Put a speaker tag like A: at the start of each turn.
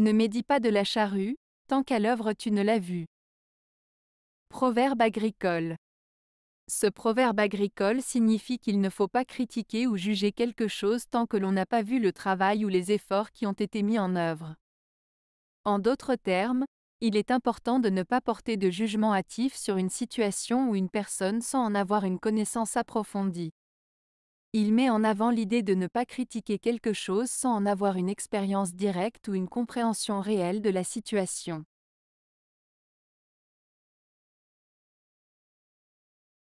A: Ne médis pas de la charrue, tant qu'à l'œuvre tu ne l'as vue. Proverbe agricole. Ce proverbe agricole signifie qu'il ne faut pas critiquer ou juger quelque chose tant que l'on n'a pas vu le travail ou les efforts qui ont été mis en œuvre. En d'autres termes, il est important de ne pas porter de jugement hâtif sur une situation ou une personne sans en avoir une connaissance approfondie. Il met en avant l'idée de ne pas critiquer quelque chose sans en avoir une expérience directe ou une compréhension réelle de la situation.